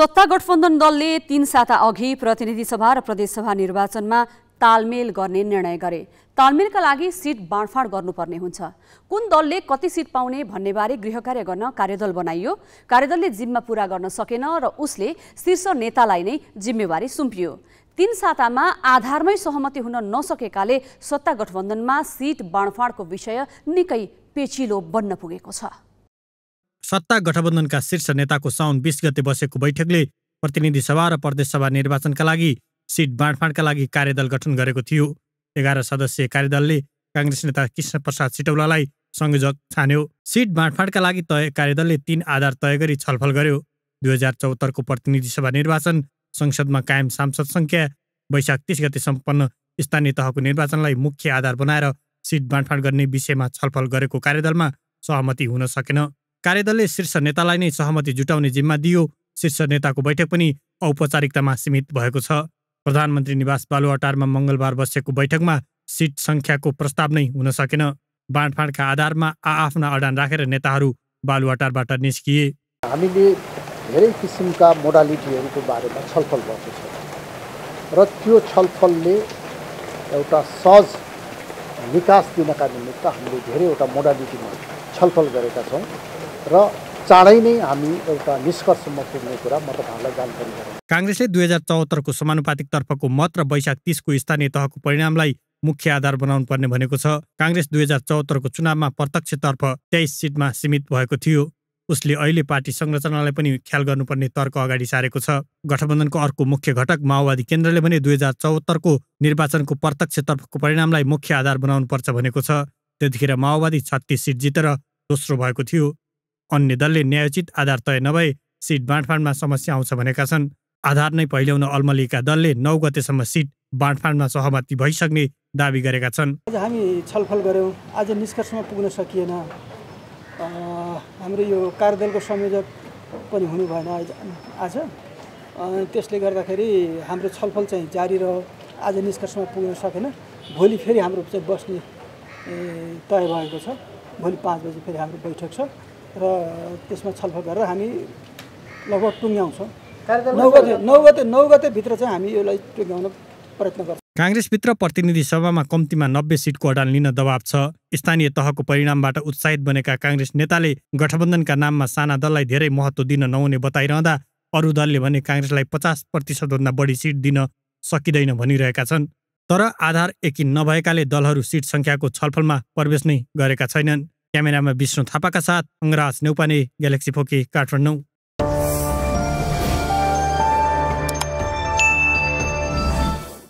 सत्ता गठबन्धन दलले तीन साता अघि प्रतिनिधि सभा र प्रदेशसभा निर्वाचनमा तालमेल गर्ने निर्णय गरे तालमेलका लागि सिट बाँडफाँड गर्नुपर्ने हुन्छ कुन दलले कति सिट पाउने भन्नेबारे गृह कार्य गर्न कार्यदल बनाइयो कार्यदलले जिम्मा पूरा गर्न सकेन र उसले शीर्ष नेतालाई नै जिम्मेवारी सुम्पियो तीन सातामा आधारमै सहमति हुन नसकेकाले सत्ता गठबन्धनमा सिट बाँडफाँडको विषय निकै पेचिलो बन्न पुगेको छ सत्ता गठबन्धनका शीर्ष नेताको साउन बिस गते बसेको बैठकले प्रतिनिधि सभा र प्रदेशसभा निर्वाचनका लागि सिट बाँडफाँडका लागि कार्यदल गठन गरेको थियो एघार सदस्यीय कार्यदलले काङ्ग्रेस नेता कृष्ण प्रसाद सिटौलालाई संयोजक छान्यो सिट बाँडफाँडका लागि तय कार्यदलले तीन आधार तय गरी छलफल गर्यो दुई हजार चौहत्तरको प्रतिनिधि सभा निर्वाचन संसदमा कायम सांसद सङ्ख्या वैशाख तिस गते सम्पन्न स्थानीय तहको निर्वाचनलाई मुख्य आधार बनाएर सिट बाँडफाँड गर्ने विषयमा छलफल गरेको कार्यदलमा सहमति हुन सकेन कार्यदलले शीर्ष नेतालाई नै सहमति जुटाउने जिम्मा दियो शीर्ष नेताको बैठक पनि औपचारिकतामा सीमित भएको छ प्रधानमन्त्री निवास बालुवाटारमा मङ्गलबार बसेको बैठकमा सिट सङ्ख्याको प्रस्ताव नै हुन सकेन बाँडफाँडका आधारमा आआफ्ना अडान राखेर नेताहरू बालुवाटारबाट निस्किए हामीले धेरै किसिमका मोडालिटीहरूको बारेमा छलफल भएको छ र त्यो छलफलले एउटा सहज विकास दिनका निमित्त हामीले धेरैवटा मोडालिटीमा छलफल गरेका छौँ र चाँडै नै हामी एउटा निष्कर्षमा पुग्ने कुरा म तपाईँहरूलाई जानकारी गरौँ काङ्ग्रेसले दुई हजार चौहत्तरको समानुपातिक तर्फको मत र वैशाख तिसको स्थानीय तहको परिणामलाई मुख्य आधार बनाउनु पर्ने भनेको छ काङ्ग्रेस दुई हजार चौहत्तरको चुनावमा प्रत्यक्षतर्फ तेइस सिटमा सीमित भएको थियो उसले अहिले पार्टी संरचनालाई पनि ख्याल गर्नुपर्ने तर्क अगाडि सारेको छ गठबन्धनको अर्को मुख्य घटक माओवादी केन्द्रले भने दुई हजार चौहत्तरको निर्वाचनको प्रत्यक्षतर्फको परिणामलाई मुख्य आधार बनाउनुपर्छ भनेको छ त्यतिखेर माओवादी छत्तिस सिट जितेर दोस्रो भएको थियो अन्य दलले न्यायोचित आधार तय नभए सिट बाँडफाँडमा समस्या आउँछ भनेका छन् आधार नै पहिल्याउन अल्मलिएका दलले नौ गतेसम्म सिट बाँडफाँडमा सहमति भइसक्ने दावी गरेका छन् आज हामी छलफल गऱ्यौँ आज निष्कर्षमा पुग्न सकिएन हाम्रो यो कार्यदलको संयोजक पनि हुनु भएन आज त्यसले गर्दाखेरि हाम्रो छलफल चाहिँ जारी रह्यो आज निष्कर्षमा पुग्न सकेन भोलि फेरि हाम्रो चाहिँ बस्ने तय भएको छ भोलि पाँच बजी फेरि हाम्रो बैठक छ र त्यसमा छलफल गरेर हामी लगभग टुङ्ग्याउँछौँ नौ गते नौ गते नौ गतेभित्र चाहिँ हामी यसलाई टुङ्ग्याउन प्रयत्न गर्छौँ काङ्ग्रेसभित्र प्रतिनिधि सभामा कम्तीमा नब्बे सिटको अडान लिन दबाब छ स्थानीय तहको परिणामबाट उत्साहित बनेका काङ्ग्रेस नेताले गठबन्धनका नाममा साना दललाई धेरै महत्त्व दिन नहुने बताइरहँदा अरू दलले भने काङ्ग्रेसलाई पचास प्रतिशतभन्दा बढी सिट दिन सकिँदैन भनिरहेका छन् तर आधार एकिन नभएकाले दलहरू सिट सङ्ख्याको छलफलमा प्रवेश नै गरेका छैनन् क्यामेरामा विष्णु थापाका साथ अङ्गराज नेउपाने ग्यालेक्सी फोकी काठमाडौँ